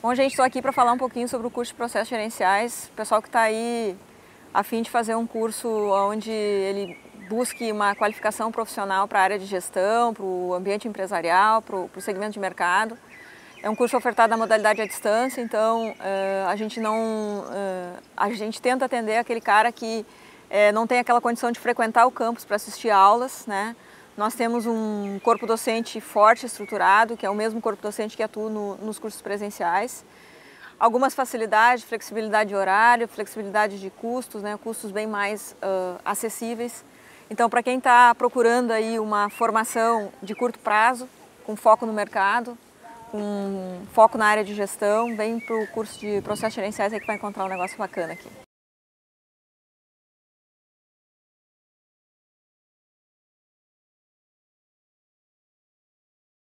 Bom, gente, estou aqui para falar um pouquinho sobre o curso de processos gerenciais. O pessoal que está aí a fim de fazer um curso onde ele busque uma qualificação profissional para a área de gestão, para o ambiente empresarial, para o segmento de mercado. É um curso ofertado na modalidade à distância, então eh, a gente não, eh, a gente tenta atender aquele cara que eh, não tem aquela condição de frequentar o campus para assistir aulas, né? Nós temos um corpo docente forte, estruturado, que é o mesmo corpo docente que atua no, nos cursos presenciais. Algumas facilidades, flexibilidade de horário, flexibilidade de custos, né, custos bem mais uh, acessíveis. Então, para quem está procurando aí uma formação de curto prazo, com foco no mercado, com foco na área de gestão, vem para o curso de processos gerenciais aí que vai encontrar um negócio bacana aqui.